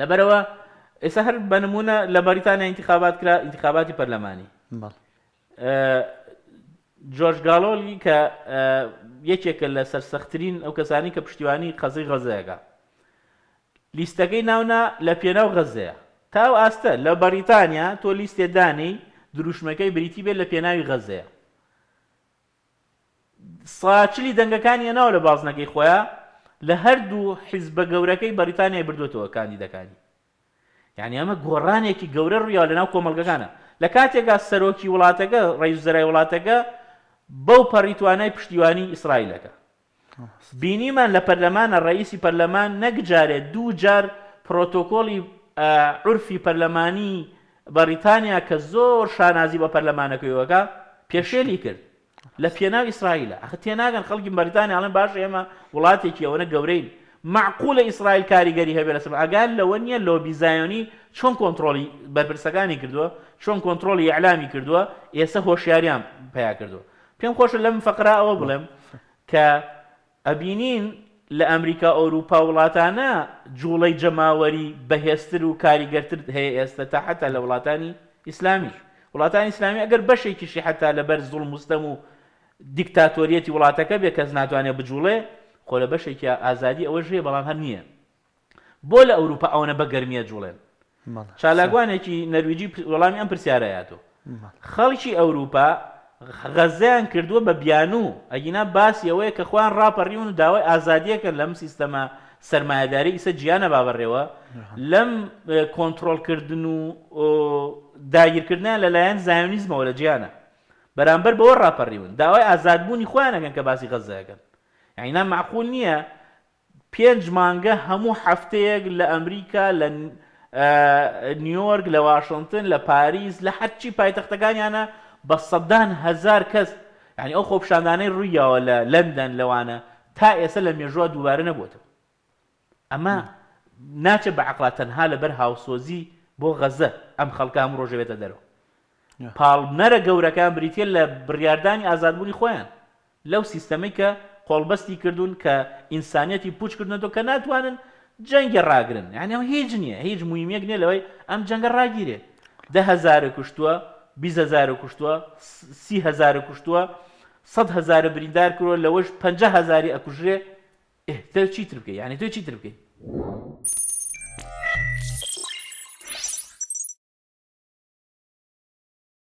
لەبەرەوە ئێستا هەر بەنمونە لە بەریتانیا انتخابات کرا انتخاباتی پەرلەمانی جۆرج گالۆلی کە یەکێکە لە سەرسەختترین ئەو کەسانی کە پشتیوانی قەزی غەزەیەەکە لیستەکەی ناونا لە پێناو غەزەیە تاو ئاستە لە بەریتانیا تۆ لیستێدانی دروشمەکەی بریتی بێت لە پێناوی غەزەیە ساچلی دەنگەکانی ناو لە بازنەکەی خۆیان لە هەردوو حیزبە گەورەکەی بەریتانیا بردوێتەوە کاندیدەکانی یعنی ئەمە گۆڕانێکی گەورە ڕویا لەناو کۆمەلگەکانە لە کاتێکا سەرۆکی وڵاتەکە ڕێزرای وڵاتەکە بەو پەڕیتوانای پشتیوانی ئیسرائیلەکە بینیمان لە پەرلەمانە ڕئیسی پەرلەمان نەکجارێت دوو جار پرۆتۆکۆلی عرفی پەرلەمانی بەریتانیا کە زۆر شانازی بە پەرلەمانەکەیەوەکە پێشێلی کرد لە پێناو ئیسرائیلە ئەخ تێناگەن خەڵکی بەریتانی ئاڵم باش ئێمە وڵاتێکی ئەوەنە گەورەین معقولە ئیسرائیل کاریگەری هەبێ لەسم ئەگال لەوە نییە لۆبیزایۆنی چۆن کۆنتترۆلی بەرپرسەکانی کردووە چۆن کۆنتترۆلی ئەعلامی کردووە ئێستا هۆشیاریان پیا کردووە پێم خۆشە لەم فقرا ئەوە بڵێم کە ئەبینین لە ئەمریکا ئەوروپا وڵاتانە جوڵەی جەماوەری بەهێستر و کاریگەرتر هەیە ئێستا تا حتا لە وڵاتانی ئیسلامیش وڵاتانی ئیسلامی ئەگەر بەشێکیشی حتا لەبەر زوڵ مستەم و دیکتاتۆریەتی وڵاتەکە بێ کەس ناتوانێت بجوڵێ خۆ لە بەشێکی ئازادی ئەوە ژێ بەڵام هەم نییە بۆ لە ئەوروپا ئەوەنە بە گەرمیە جوڵێن چالاگوانێکی نەرویجی وەڵامی ئەم پرسیارەیەاتۆ خەڵکی ئەوروپا غەزیان کردووە بە بیان و ئەگینا باسی ئەوەیە کە خوان ڕاپەڕیون و داوای ئازادیەکە لەم سیستەما سەرمایداری ئیسە گیانە باوەڕێەوە لەم کۆنتترۆلکردن و داگیرکردن لەلایەن زایونیزمەوە لە گیانە بەرامبەر بەوە ڕاپەڕیون داوای ئازادبوونی خۆیانەکەن کە باسی غەزەکەن عینا معقول نییە پێنج مانگە هەموو هەفتەیەک لە ئەمریکا لە نیویۆرک لە واشنگتن لە پاریس لە هەرچی پایتەختەکانیانە بە سەدان هزار کەس ینی ئەو خۆپشاندانەی ڕوویەوە لە لەندەن لەوانە تا ئێستا لە مێژوە دووبارە نەبووتەوە ئەمە ناچێت بە عقلات تەنها لەبەر هاوسۆزی بۆ غەزە ئەم خەڵکام ڕۆژەوێتە دەرەوە پاڵنەرە گەورەکان بریتە لە بڕاردانی ئازادبوونی خۆیان لەو سیستەمی کە قۆڵبەستی کردوون کە ئینسانەتی پوچکردنەوە کە ناتوانن جەنگە ڕاگرن یانەوە هیچ نییە هیچ مویمەک نیە لەوەی ئەم جەنگە ڕاگیرێ دههزارە کوشتووە بیهزار کوشتووە سیهزار کوشتووە سەد هزار بریندار کردوە لەوەش 500 هزاری ئەکوژێ تر چیتر بکەی یعنی تۆ چیتر بکەی